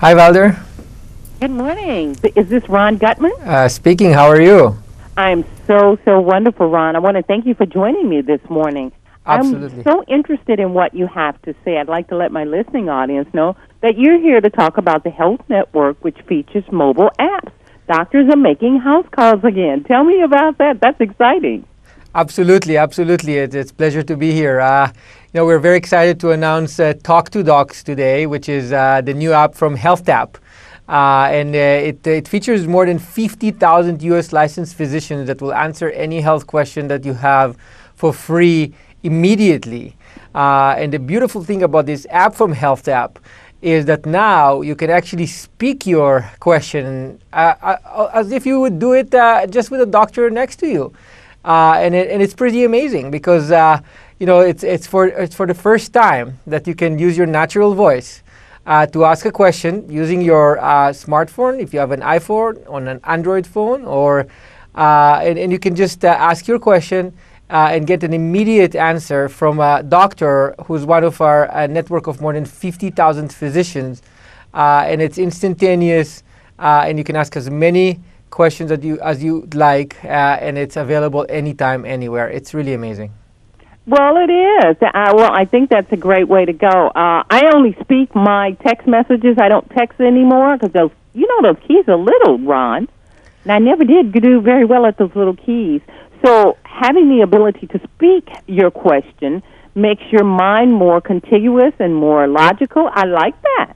Hi, Valder. Good morning. Is this Ron Gutman? Uh, speaking. How are you? I'm so, so wonderful, Ron. I want to thank you for joining me this morning. Absolutely. I'm so interested in what you have to say. I'd like to let my listening audience know that you're here to talk about the Health Network, which features mobile apps. Doctors are making house calls again. Tell me about that. That's exciting. Absolutely, absolutely. It, it's a pleasure to be here. Uh, you know, we're very excited to announce uh, Talk to Docs today, which is uh, the new app from HealthTap. Uh, and uh, it, it features more than 50,000 US licensed physicians that will answer any health question that you have for free immediately. Uh, and the beautiful thing about this app from HealthTap is that now you can actually speak your question uh, as if you would do it just with a doctor next to you. and, it, and it's pretty amazing because you know, it's, it's, for, it's for the first time that you can use your natural voice uh, to ask a question using your uh, smartphone, if you have an iPhone, on an Android phone, or, uh, and, and, you can just uh, ask your question uh, and get an immediate answer from a doctor who's one of our uh, network of more than 50,000 physicians. and it's instantaneous, and you can ask as many questions that you, as you like, and it's available anytime, anywhere. It's really amazing. Well, it is. I, uh, well, I think that's a great way to go. Uh, I only speak my text messages. I don't text anymore because those, you know, those keys are little, Ron, and I never did do very well at those little keys. So, having the ability to speak your question makes your mind more contiguous and more logical. I like that.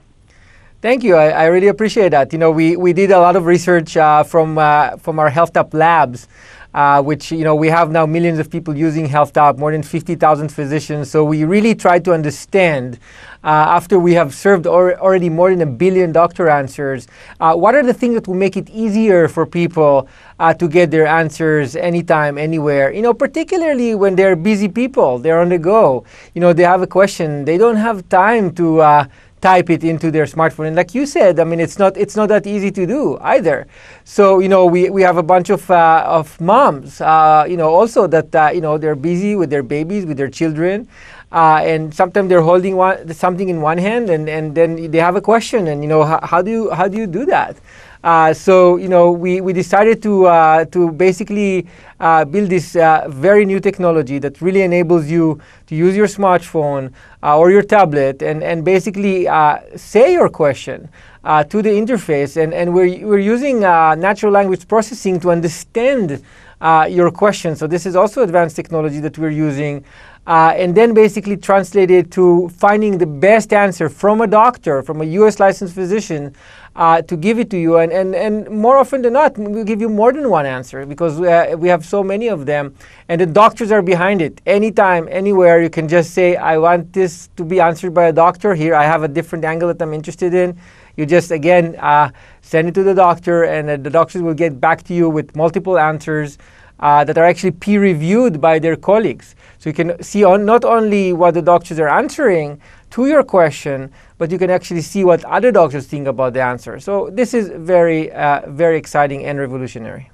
Thank you. I, I, really appreciate that. You know, we, we did a lot of research uh, from uh, from our Health Up labs uh, which you know we have now millions of people using HealthDoc, more than 50,000 physicians. So we really try to understand, uh, after we have served or, already more than a billion doctor answers, uh, what are the things that will make it easier for people uh, to get their answers anytime, anywhere. You know, particularly when they're busy people, they're on the go. You know, they have a question, they don't have time to uh, type it into their smartphone. And like you said, I mean, it's not it's not that easy to do either. So you know, we, we have a bunch of uh, of moms, uh, you know, also that uh, you know they're busy with their babies, with their children, uh, and sometimes they're holding one, something in one hand, and, and then they have a question, and you know, how, how do you how do you do that? Uh, so you know we, we decided to uh, to basically uh, build this very new technology that really enables you to use your smartphone or your tablet and and basically say your question. to the interface, and, and we're, we're using natural language processing to understand uh, your question. So this is also advanced technology that we're using. Uh, and then basically translate it to finding the best answer from a doctor, from a U.S. licensed physician, uh, to give it to you. And, and, and more often than not, we give you more than one answer because we, uh, we have so many of them. And the doctors are behind it. Anytime, anywhere, you can just say, I want this to be answered by a doctor. Here, I have a different angle that I'm interested in. You just, again, uh, send it to the doctor, and uh, the doctors will get back to you with multiple answers. Uh, that are actually peer reviewed by their colleagues. So you can see on not only what the doctors are answering to your question, but you can actually see what other doctors think about the answer. So this is very, uh, very exciting and revolutionary.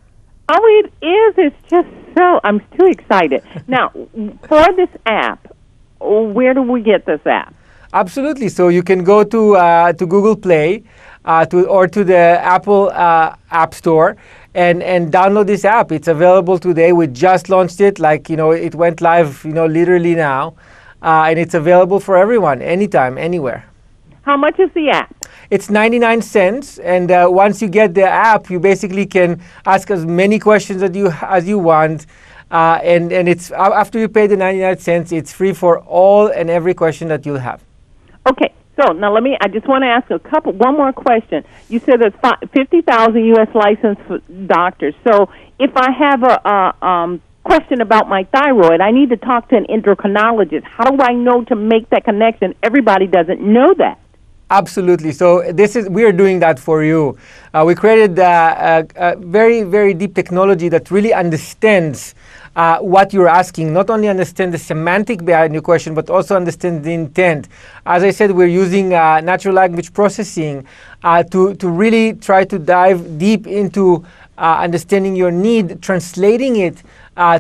Oh, it is. It's just so, I'm too excited. now, for this app, where do we get this app? Absolutely. So you can go to uh, to Google Play, uh, to or to the Apple uh, App Store. And, and download this app. It's available today. We just launched it. Like you know, it went live. You know, literally now, uh, and it's available for everyone, anytime, anywhere. How much is the app? It's 99 cents, and uh, once you get the app, you basically can ask as many questions as you as you want. Uh, and and it's after you pay the 99 cents, it's free for all and every question that you'll have. Okay, so now let me. I just want to ask a couple, one more question. You said there's fifty thousand U.S. licensed doctors. So if I have a, a um, question about my thyroid, I need to talk to an endocrinologist. How do I know to make that connection? Everybody doesn't know that. Absolutely. So this is we are doing that for you. Uh, we created uh, a, uh, a, very very deep technology that really understands uh, what you're asking. Not only understand the semantic behind your question, but also understand the intent. As I said, we're using uh, natural language processing uh, to to really try to dive deep into understanding your need, translating it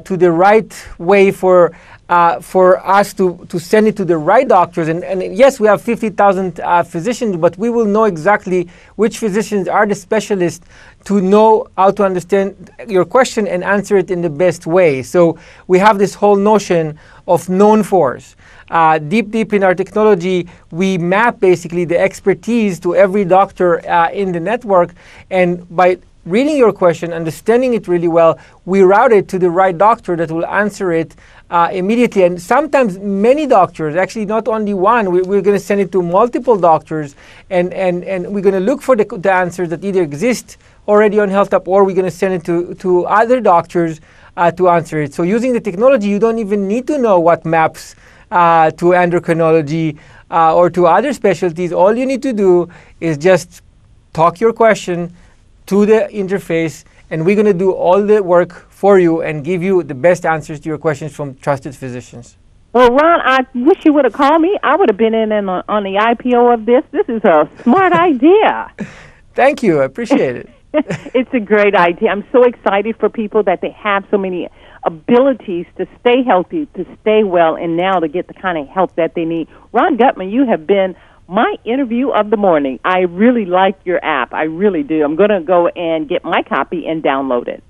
to the right way for uh, for us to, to send it to the right doctors. And, and yes, we have 50,000 uh, physicians, but we will know exactly which physicians are the specialists to know how to understand your question and answer it in the best way. So we have this whole notion of known force. Uh, deep, deep in our technology, we map basically the expertise to every doctor uh, in the network. And by reading your question, understanding it really well, we route it to the right doctor that will answer it uh, immediately. And sometimes many doctors, actually not only one, we, are going to send it to multiple doctors and, and, and we're going to look for the, the answers that either exist already on Health or we're going to send it to, to other doctors uh, to answer it. So using the technology, you don't even need to know what maps uh, to endocrinology uh, or to other specialties. All you need to do is just talk your question to the interface and we're going to do all the work for you and give you the best answers to your questions from trusted physicians. Well, Ron, I wish you would have called me. I would have been in, on, on the IPO of this. This is a smart idea. Thank you. I appreciate it. it's a great idea. I'm so excited for people that they have so many abilities to stay healthy, to stay well, and now to get the kind of help that they need. Ron Gutman, you have been my interview of the morning. I really like your app. I really do. I'm going to go and get my copy and download it.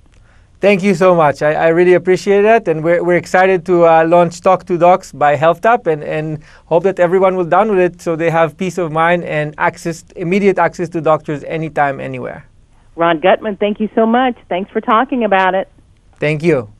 Thank you so much. I, I really appreciate that. And we're, we're excited to uh, launch Talk to Docs by HealthTap and, and hope that everyone will download it so they have peace of mind and access, immediate access to doctors anytime, anywhere. Ron Gutman, thank you so much. Thanks for talking about it. Thank you.